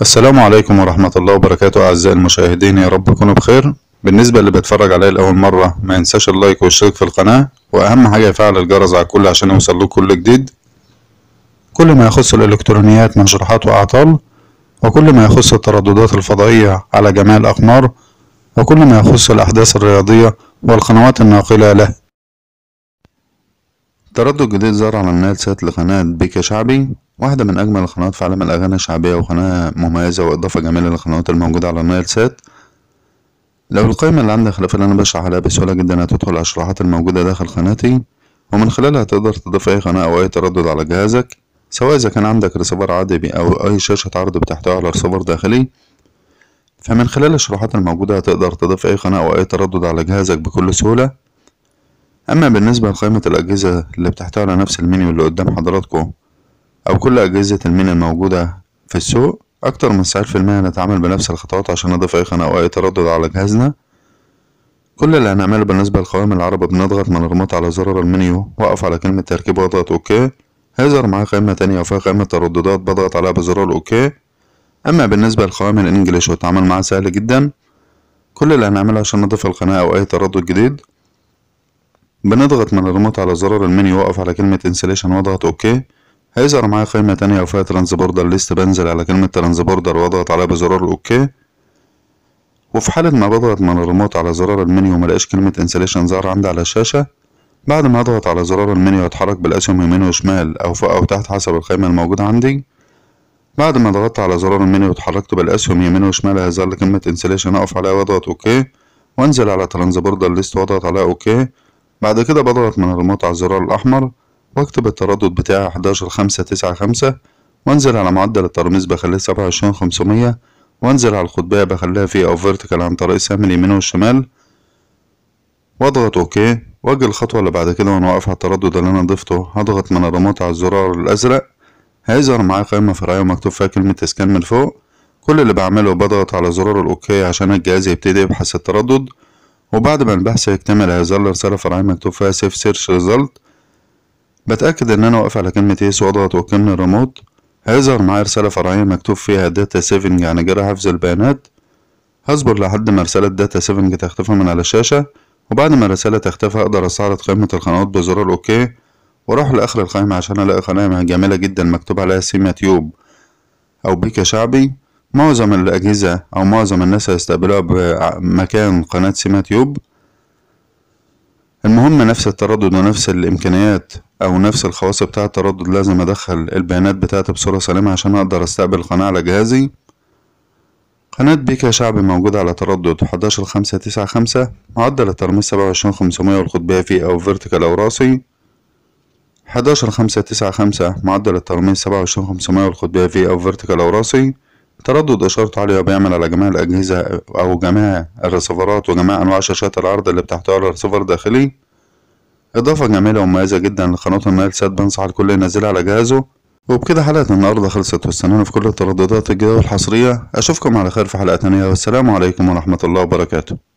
السلام عليكم ورحمة الله وبركاته أعزائي المشاهدين يا رب تكونوا بخير بالنسبة اللي بيتفرج عليا لأول مرة ما ينساش اللايك والاشتراك في القناة وأهم حاجة يفعل الجرس على الكل عشان يوصل له كل جديد كل ما يخص الإلكترونيات من شروحات وأعطال وكل ما يخص الترددات الفضائية على جميع الأقمار وكل ما يخص الأحداث الرياضية والقنوات الناقلة له تردد جديد ظهر على سات لقناة بيكا شعبي واحدة من أجمل القنوات في عالم الأغاني الشعبية وقناة مميزة وإضافة جميلة للقنوات الموجودة على النايل سات لو القائمة اللي عندك خلاف اللي أنا بشرح عليها بسهولة جدا هتدخل على الشروحات الموجودة داخل قناتي ومن خلالها هتقدر تضيف أي قناة أو أي تردد على جهازك سواء إذا كان عندك ريسيفر عادي أو أي شاشة عرض بتحتوي على ريسيفر داخلي فمن خلال الشروحات الموجودة هتقدر تضيف أي قناة أو أي تردد على جهازك بكل سهولة أما بالنسبة لقائمة الأجهزة اللي بتحتوي على نفس المنيو اللي قدام حضراتكم أو كل أجهزة المين الموجودة في السوق أكتر من 90% في المية هنتعامل بنفس الخطوات عشان نضيف أي خانة أو أي تردد على جهازنا كل اللي هنعمله بالنسبة للقوائم العربة بنضغط من الرموت على زرار المنيو وأقف على كلمة تركيب وأضغط أوكي هيظهر معاه قائمة تانية وفيها قائمة ترددات بضغط عليها بزرار أوكي أما بالنسبة للقوائم الإنجليش والتعامل معاه سهل جدا كل اللي هنعمله عشان نضيف القناة أو أي تردد جديد بنضغط من الرموت على زرار المنيو وأقف على كلمة انسليشن وأضغط أوكي هيظهر معايا قائمة تانية وفيها ترانز بوردر ليست بنزل على كلمة ترانز بوردر واضغط عليها بزرار أوكي وفي حالة ما بضغط من الريموت على زرار المنيو ملاقيش كلمة انسليشن ظاهرة عندي على الشاشة بعد ما أضغط على زرار المنيو أتحرك بالأسهم يمين وشمال أو فوق أو تحت حسب القائمة الموجودة عندي بعد ما ضغطت على زرار المنيو واتحركت بالأسهم يمين وشمال هيظهر لي كلمة انسليشن أقف عليها واضغط أوكي وأنزل على ترانز بوردر ليست واضغط عليها أوكي بعد كده بضغط من الريموت على الزرار الأحمر واكتب التردد بتاعي 11595 وانزل على معدل الترميز بخليه 27500 وانزل على القطبية بخليها في او فيرتيكال عن طريق السهم اليمين والشمال واضغط اوكي واجي الخطوة اللي بعد كده وانا واقف على التردد اللي انا ضفته هضغط من الرموت على الزرار الازرق هيظهر معايا قائمة فرعية ومكتوب فيها كلمة اسكان من فوق كل اللي بعمله بضغط على زرار الاوكي عشان الجهاز يبتدي يبحث التردد وبعد ما البحث يكتمل هيظهر رسالة فرعية مكتوب فيها سيف سيرش ريزلت بتأكد إن أنا واقف على كلمة إيس وأضغط وكلمة الريموت هيظهر معايا رسالة فرعية مكتوب فيها داتا سيفنج يعني جرى حفظ البيانات هصبر لحد ما رسالة داتا سيفنج تختفي من على الشاشة وبعد ما الرسالة تختفي أقدر أستعرض قائمة القنوات بزرار أوكي وأروح لآخر القائمة عشان ألاقي قناة جميلة جدا مكتوب عليها سيما تيوب أو بيكا شعبي معظم الأجهزة أو معظم الناس هيستقبلوها بمكان قناة سيما تيوب المهم نفس التردد ونفس الامكانيات او نفس الخواص بتاع التردد لازم ادخل البيانات بتاعتي بصورة سليمة عشان اقدر استقبل القناة على جهازي قناة بيكا شعبي موجودة على تردد 11595 معدل الترميز 27500 والقطبية فيه أو فيرتيكال أو راسي 11595 معدل الترميز 27500 والقطبية فيه أو فيرتيكال أو راسي تردد إشارة عليها بيعمل على جميع الأجهزة أو جميع الرسيفرات وجميع أنواع شاشات العرض اللي بتحتوي على رسيفر داخلي إضافة جميلة ومميزة جدا لقناة النايل سات بنصح الكل ينزلها على جهازه وبكده حلقة النهاردة خلصت واستنونا في كل الترددات الجديدة والحصرية أشوفكم على خير في حلقة تانية والسلام عليكم ورحمة الله وبركاته